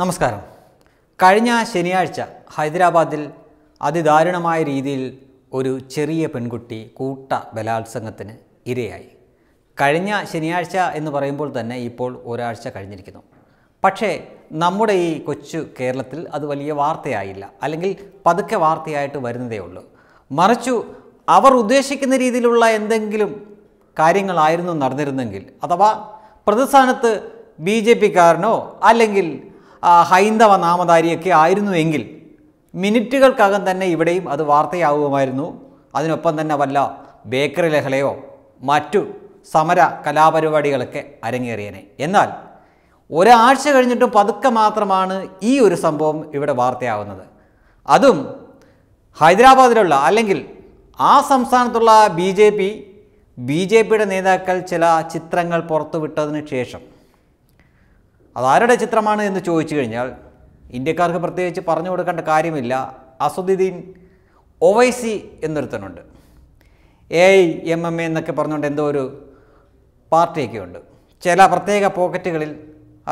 നമസ്കാരം കഴിഞ്ഞ ശനിയാഴ്ച ഹൈദരാബാദിൽ അതിദാരുണമായ രീതിയിൽ ഒരു ചെറിയ പെൺകുട്ടി കൂട്ട ബലാത്സംഗത്തിന് ഇരയായി കഴിഞ്ഞ ശനിയാഴ്ച എന്ന് പറയുമ്പോൾ തന്നെ ഇപ്പോൾ ഒരാഴ്ച കഴിഞ്ഞിരിക്കുന്നു പക്ഷേ നമ്മുടെ ഈ കൊച്ചു കേരളത്തിൽ അത് വലിയ വാർത്തയായില്ല അല്ലെങ്കിൽ പതുക്കെ വാർത്തയായിട്ട് വരുന്നതേ ഉള്ളൂ മറിച്ചു അവർ ഉദ്ദേശിക്കുന്ന രീതിയിലുള്ള എന്തെങ്കിലും കാര്യങ്ങളായിരുന്നു നടന്നിരുന്നെങ്കിൽ അഥവാ പ്രതിസ്ഥാനത്ത് ബി ജെ പിക്കാരനോ അല്ലെങ്കിൽ ഹൈന്ദവ നാമധാരിയൊക്കെ എങ്കിൽ മിനിറ്റുകൾക്കകം തന്നെ ഇവിടെയും അത് വാർത്തയാവുമായിരുന്നു അതിനൊപ്പം തന്നെ വല്ല ബേക്കറി ലഹളയോ മറ്റു സമര കലാപരിപാടികളൊക്കെ അരങ്ങേറിയനെ എന്നാൽ ഒരാഴ്ച കഴിഞ്ഞിട്ടും പതുക്കെ മാത്രമാണ് ഈ ഒരു സംഭവം ഇവിടെ വാർത്തയാവുന്നത് അതും ഹൈദരാബാദിലുള്ള അല്ലെങ്കിൽ ആ സംസ്ഥാനത്തുള്ള B J P B J പിയുടെ നേതാക്കൾ ചില ചിത്രങ്ങൾ പുറത്തുവിട്ടതിന് ശേഷം അതാരുടെ ചിത്രമാണ് എന്ന് ചോദിച്ചു കഴിഞ്ഞാൽ ഇന്ത്യക്കാർക്ക് പ്രത്യേകിച്ച് പറഞ്ഞു കൊടുക്കേണ്ട കാര്യമില്ല അസുദ്ദീൻ ഒവൈസി എന്നൊരുത്തനുണ്ട് A I M M A എന്നൊക്കെ പറഞ്ഞുകൊണ്ട് എന്തോ ഒരു പാർട്ടിയൊക്കെ ഉണ്ട് ചില പ്രത്യേക പോക്കറ്റുകളിൽ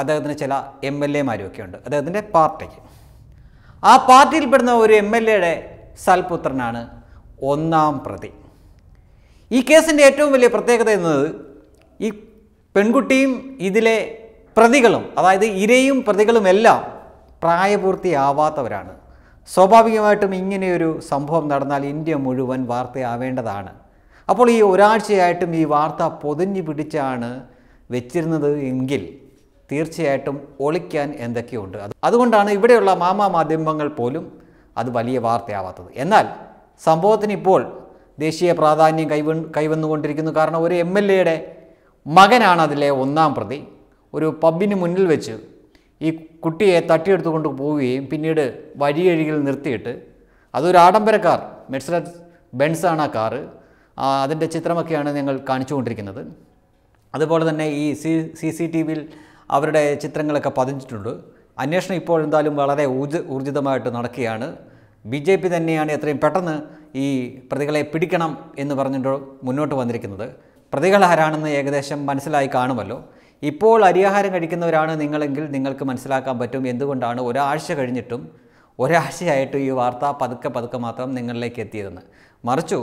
അദ്ദേഹത്തിന് ചില എം എൽ ഒക്കെ ഉണ്ട് അദ്ദേഹത്തിൻ്റെ പാർട്ടിക്ക് ആ പാർട്ടിയിൽപ്പെടുന്ന ഒരു എം എൽ എയുടെ സൽപുത്രനാണ് ഒന്നാം പ്രതി ഈ കേസിൻ്റെ ഏറ്റവും വലിയ പ്രത്യേകത എന്നത് ഈ പെൺകുട്ടിയും ഇതിലെ പ്രതികളും അതായത് ഇരയും പ്രതികളും എല്ലാം പ്രായപൂർത്തിയാവാത്തവരാണ് സ്വാഭാവികമായിട്ടും ഇങ്ങനെയൊരു സംഭവം നടന്നാൽ ഇന്ത്യ മുഴുവൻ വാർത്തയാവേണ്ടതാണ് അപ്പോൾ ഈ ഒരാഴ്ചയായിട്ടും ഈ വാർത്ത പൊതിഞ്ഞു പിടിച്ചാണ് വെച്ചിരുന്നത് എങ്കിൽ തീർച്ചയായിട്ടും ഒളിക്കാൻ എന്തൊക്കെയുണ്ട് അത് അതുകൊണ്ടാണ് ഇവിടെയുള്ള മാമാ മാധ്യമങ്ങൾ പോലും അത് വലിയ വാർത്തയാവാത്തത് എന്നാൽ സംഭവത്തിന് ഇപ്പോൾ ദേശീയ പ്രാധാന്യം കൈവ കൈവന്നുകൊണ്ടിരിക്കുന്നു കാരണം ഒരു എം എൽ എയുടെ മകനാണ് അതിലെ ഒന്നാം പ്രതി ഒരു പബ്ബിന് മുന്നിൽ വെച്ച് ഈ കുട്ടിയെ തട്ടിയെടുത്തുകൊണ്ട് പോവുകയും പിന്നീട് വഴിയഴികിൽ നിർത്തിയിട്ട് അതൊരു ആഡംബര കാർ മെഡ്സറസ് ബെൻസാണ് ആ കാറ് അതിൻ്റെ ചിത്രമൊക്കെയാണ് ഞങ്ങൾ കാണിച്ചുകൊണ്ടിരിക്കുന്നത് അതുപോലെ തന്നെ ഈ സി സി സി ടി വിയിൽ അവരുടെ ചിത്രങ്ങളൊക്കെ പതിഞ്ഞിട്ടുണ്ട് അന്വേഷണം ഇപ്പോൾ എന്തായാലും വളരെ ഊർജ ഊർജിതമായിട്ട് നടക്കുകയാണ് ബി ജെ പി തന്നെയാണ് എത്രയും പെട്ടെന്ന് ഈ പ്രതികളെ പിടിക്കണം എന്ന് പറഞ്ഞിട്ട് മുന്നോട്ട് വന്നിരിക്കുന്നത് പ്രതികൾ ആരാണെന്ന് ഏകദേശം മനസ്സിലായി കാണുമല്ലോ ഇപ്പോൾ അരിയാഹാരം കഴിക്കുന്നവരാണ് നിങ്ങളെങ്കിൽ നിങ്ങൾക്ക് മനസ്സിലാക്കാൻ പറ്റും എന്തുകൊണ്ടാണ് ഒരാഴ്ച കഴിഞ്ഞിട്ടും ഒരാഴ്ചയായിട്ട് ഈ വാർത്ത പതുക്കെ പതുക്കെ മാത്രം നിങ്ങളിലേക്ക് എത്തിയതെന്ന് മറിച്ചു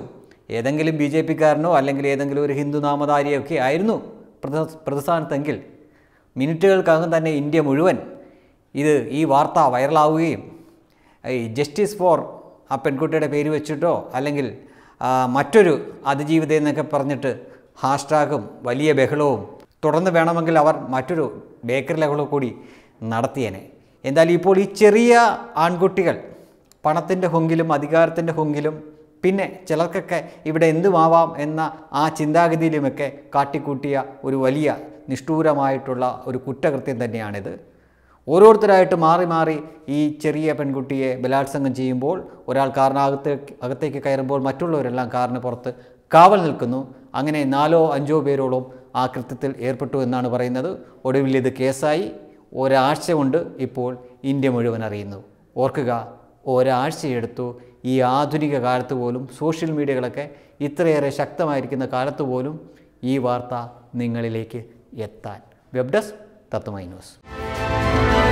ഏതെങ്കിലും ബി ജെ പിക്കാരനോ അല്ലെങ്കിൽ ഏതെങ്കിലും ഒരു ഹിന്ദു ആയിരുന്നു പ്രതിസ്ഥാനത്തെങ്കിൽ മിനിറ്റുകൾക്കകം തന്നെ ഇന്ത്യ മുഴുവൻ ഇത് ഈ വാർത്ത വൈറലാവുകയും ഈ ജസ്റ്റിസ് ഫോർ ആ പെൺകുട്ടിയുടെ പേര് വെച്ചിട്ടോ അല്ലെങ്കിൽ മറ്റൊരു അതിജീവിത എന്നൊക്കെ പറഞ്ഞിട്ട് ഹാഷ്ടാഗും വലിയ ബഹളവും തുടർന്ന് വേണമെങ്കിൽ അവർ മറ്റൊരു ബേക്കറി ലെവൽ കൂടി നടത്തിയേനെ എന്തായാലും ഇപ്പോൾ ഈ ചെറിയ ആൺകുട്ടികൾ പണത്തിൻ്റെ ഹൊങ്കിലും അധികാരത്തിൻ്റെ ഹൊങ്കിലും പിന്നെ ചിലർക്കൊക്കെ ഇവിടെ എന്തുമാവാം എന്ന ആ ചിന്താഗതിയിലുമൊക്കെ കാട്ടിക്കൂട്ടിയ ഒരു വലിയ നിഷ്ഠൂരമായിട്ടുള്ള ഒരു കുറ്റകൃത്യം തന്നെയാണിത് ഓരോരുത്തരായിട്ട് മാറി മാറി ഈ ചെറിയ പെൺകുട്ടിയെ ബലാത്സംഗം ചെയ്യുമ്പോൾ ഒരാൾ കാറിനകത്ത് അകത്തേക്ക് കയറുമ്പോൾ മറ്റുള്ളവരെല്ലാം കാറിന് പുറത്ത് കാവൽ നിൽക്കുന്നു അങ്ങനെ നാലോ അഞ്ചോ പേരോളം ആ കൃത്യത്തിൽ ഏർപ്പെട്ടു എന്നാണ് പറയുന്നത് ഒടുവിൽ ഇത് കേസായി ഒരാഴ്ച കൊണ്ട് ഇപ്പോൾ ഇന്ത്യ മുഴുവൻ അറിയുന്നു ഓർക്കുക ഒരാഴ്ചയെടുത്തു ഈ ആധുനിക കാലത്ത് പോലും സോഷ്യൽ മീഡിയകളൊക്കെ ഇത്രയേറെ ശക്തമായിരിക്കുന്ന കാലത്ത് പോലും ഈ വാർത്ത നിങ്ങളിലേക്ക് എത്താൻ വെബ് ഡെസ്ക് തത്വമൈ ന്യൂസ്